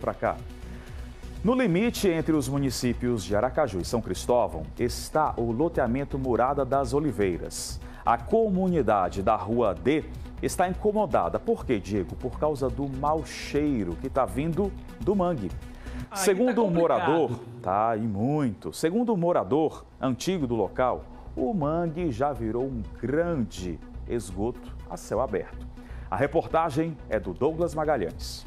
para cá. No limite entre os municípios de Aracaju e São Cristóvão está o loteamento Murada das Oliveiras. A comunidade da Rua D está incomodada. Por quê, Diego? Por causa do mau cheiro que está vindo do mangue. Segundo tá um morador, tá, e muito. Segundo um morador antigo do local, o mangue já virou um grande esgoto a céu aberto. A reportagem é do Douglas Magalhães.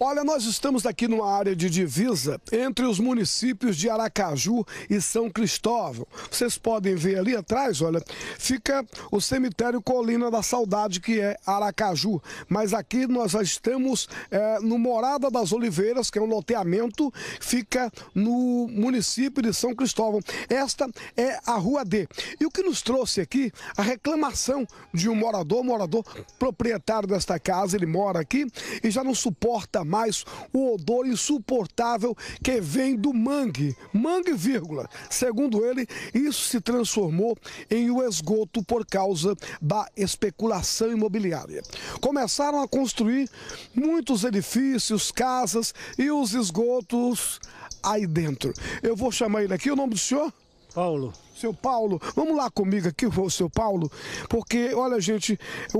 Olha, nós estamos aqui numa área de divisa entre os municípios de Aracaju e São Cristóvão. Vocês podem ver ali atrás, olha, fica o cemitério Colina da Saudade, que é Aracaju. Mas aqui nós já estamos é, no Morada das Oliveiras, que é um loteamento, fica no município de São Cristóvão. Esta é a Rua D. E o que nos trouxe aqui, a reclamação de um morador, morador proprietário desta casa, ele mora aqui e já não suporta aguenta mais o odor insuportável que vem do mangue. Mangue, vírgula. Segundo ele, isso se transformou em o um esgoto por causa da especulação imobiliária. Começaram a construir muitos edifícios, casas e os esgotos aí dentro. Eu vou chamar ele aqui, o nome do senhor? Paulo. Seu Paulo, vamos lá comigo aqui, o seu Paulo, porque olha, gente, o,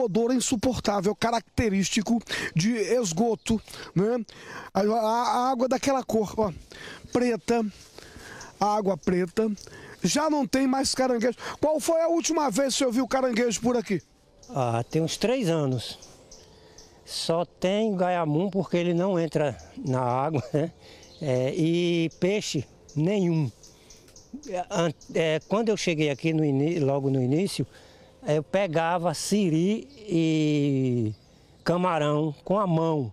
o odor é insuportável, característico de esgoto, né? A, a, a água daquela cor, ó, preta, água preta, já não tem mais caranguejo. Qual foi a última vez que você viu caranguejo por aqui? Ah, tem uns três anos. Só tem gaiamum porque ele não entra na água, né? É, e peixe nenhum é, quando eu cheguei aqui no logo no início, eu pegava siri e camarão com a mão.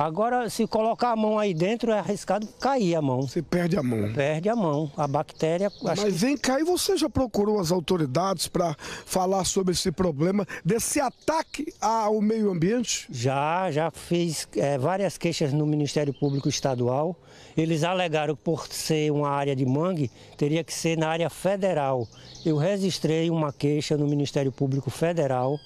Agora, se colocar a mão aí dentro, é arriscado cair a mão. Você perde a mão. Perde a mão. A bactéria. Mas vem cá, e você já procurou as autoridades para falar sobre esse problema, desse ataque ao meio ambiente? Já, já fiz é, várias queixas no Ministério Público Estadual. Eles alegaram que por ser uma área de mangue, teria que ser na área federal. Eu registrei uma queixa no Ministério Público Federal,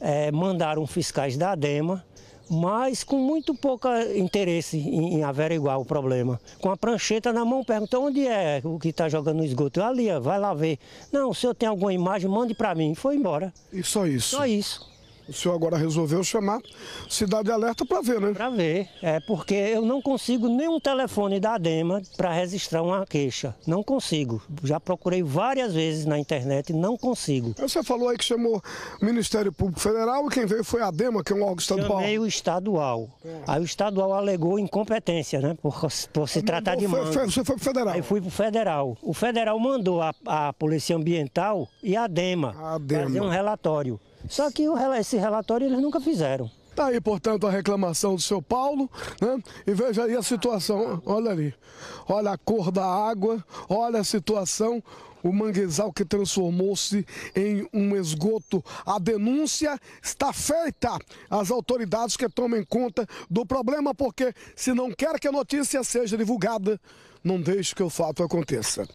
é, mandaram fiscais da ADEMA mas com muito pouco interesse em, em averiguar o problema. Com a prancheta na mão, pergunta onde é o que está jogando no esgoto. Ali, vai lá ver. Não, se eu tenho alguma imagem, mande para mim. Foi embora. E só isso? Só isso. O senhor agora resolveu chamar Cidade Alerta para ver, né? Para ver, é porque eu não consigo nenhum telefone da ADEMA para registrar uma queixa. Não consigo. Já procurei várias vezes na internet, não consigo. Você falou aí que chamou o Ministério Público Federal e quem veio foi a ADEMA, que é um órgão estadual. Chamei o estadual. É. Aí o estadual alegou incompetência, né? Por, por se tratar de mão. Você foi pro federal? Aí fui pro federal. O federal mandou a, a Polícia Ambiental e a ADEMA, a ADEMA. fazer um relatório. Só que esse relatório eles nunca fizeram. Está aí, portanto, a reclamação do seu Paulo, né? E veja aí a situação, olha ali. Olha a cor da água, olha a situação, o manguezal que transformou-se em um esgoto. A denúncia está feita As autoridades que tomem conta do problema, porque se não quer que a notícia seja divulgada, não deixe que o fato aconteça.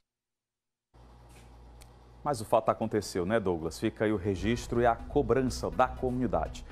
Mas o fato aconteceu, né, Douglas? Fica aí o registro e a cobrança da comunidade.